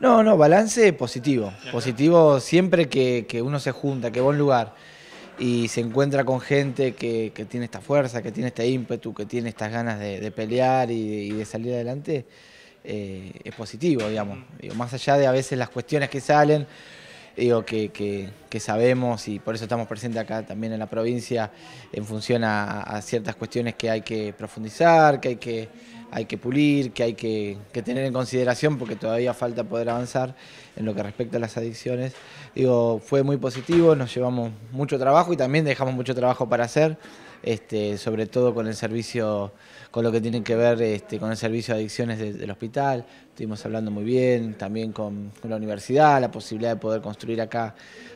No, no, balance positivo. Positivo siempre que, uno se junta, que va a un lugar y se encuentra con gente que, tiene esta fuerza, que tiene este ímpetu, que tiene estas ganas de, pelear y de, salir adelante, eh, es positivo, digamos. más allá de a veces las cuestiones que salen, digo, que, que, sabemos y por eso estamos presentes acá también en la provincia en función a ciertas cuestiones que hay que profundizar, que hay que hay que pulir, que hay que, tener en consideración porque todavía falta poder avanzar en lo que respecta a las adicciones. Digo, fue muy positivo, nos llevamos mucho trabajo y también dejamos mucho trabajo para hacer. Este, sobre todo con el servicio, con lo que tiene que ver este, con el servicio de adicciones del hospital. Estuvimos hablando muy bien, también con, la universidad, la posibilidad de poder construir acá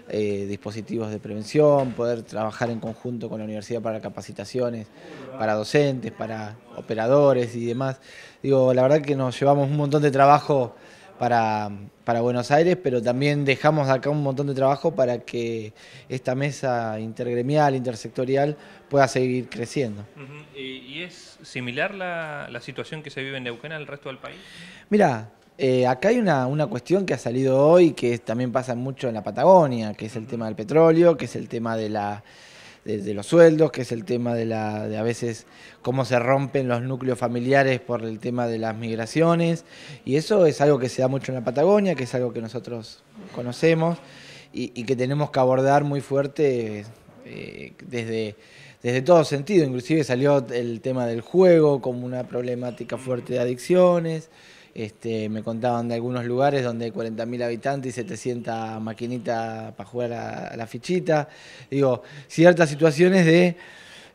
eh, dispositivos de prevención, poder trabajar en conjunto con la universidad para capacitaciones, para docentes, para operadores y demás. Digo, la verdad que nos llevamos un montón de trabajo para, para Buenos Aires, pero también dejamos acá un montón de trabajo para que esta mesa intergremial, intersectorial, pueda seguir creciendo. ¿Y es similar la, situación que se vive en Neuquén al resto del país? Mira, eh, acá hay una, una, cuestión que ha salido hoy, que también pasa mucho en la Patagonia, que es el tema del petróleo, que es el tema de la desde los sueldos, que es el tema de, la, de a veces cómo se rompen los núcleos familiares por el tema de las migraciones, y eso es algo que se da mucho en la Patagonia, que es algo que nosotros conocemos y, que tenemos que abordar muy fuerte eh, desde desde todo sentido, inclusive salió el tema del juego como una problemática fuerte de adicciones, este, me contaban de algunos lugares donde hay 40.000 habitantes y 700 maquinitas para jugar a, la fichita. Digo, ciertas situaciones de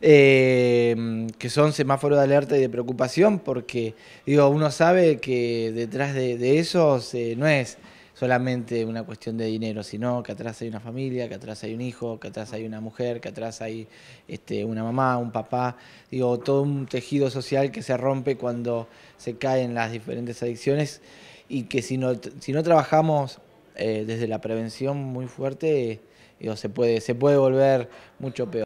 eh, que son semáforos de alerta y de preocupación porque, digo, uno sabe que detrás de, eso no es solamente una cuestión de dinero, sino que atrás hay una familia, que atrás hay un hijo, que atrás hay una mujer, que atrás hay este, una mamá, un papá, digo, todo un tejido social que se rompe cuando se caen las diferentes adicciones y que si no, si no trabajamos eh, desde la prevención muy fuerte, digo, se, puede, se puede volver mucho peor.